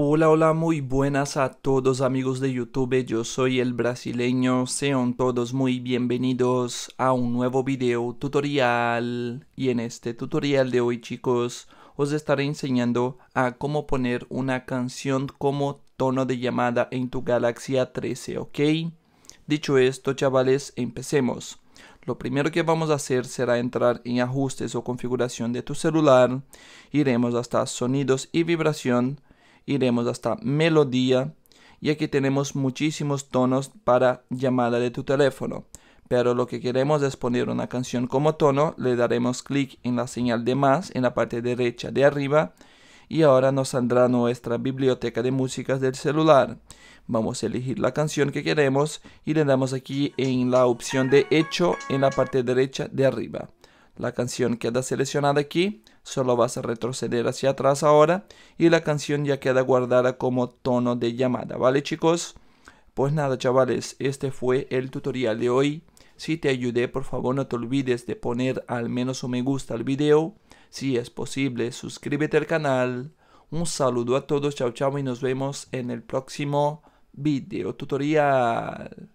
Hola, hola, muy buenas a todos amigos de YouTube, yo soy el brasileño, sean todos muy bienvenidos a un nuevo video tutorial y en este tutorial de hoy chicos os estaré enseñando a cómo poner una canción como tono de llamada en tu Galaxy 13 ¿ok? Dicho esto chavales, empecemos. Lo primero que vamos a hacer será entrar en ajustes o configuración de tu celular, iremos hasta sonidos y vibración, iremos hasta melodía y aquí tenemos muchísimos tonos para llamada de tu teléfono. Pero lo que queremos es poner una canción como tono, le daremos clic en la señal de más en la parte derecha de arriba y ahora nos saldrá nuestra biblioteca de músicas del celular. Vamos a elegir la canción que queremos y le damos aquí en la opción de hecho en la parte derecha de arriba. La canción queda seleccionada aquí, solo vas a retroceder hacia atrás ahora y la canción ya queda guardada como tono de llamada, ¿vale chicos? Pues nada chavales, este fue el tutorial de hoy. Si te ayudé, por favor no te olvides de poner al menos un me gusta al video. Si es posible, suscríbete al canal. Un saludo a todos, chao chao y nos vemos en el próximo video tutorial.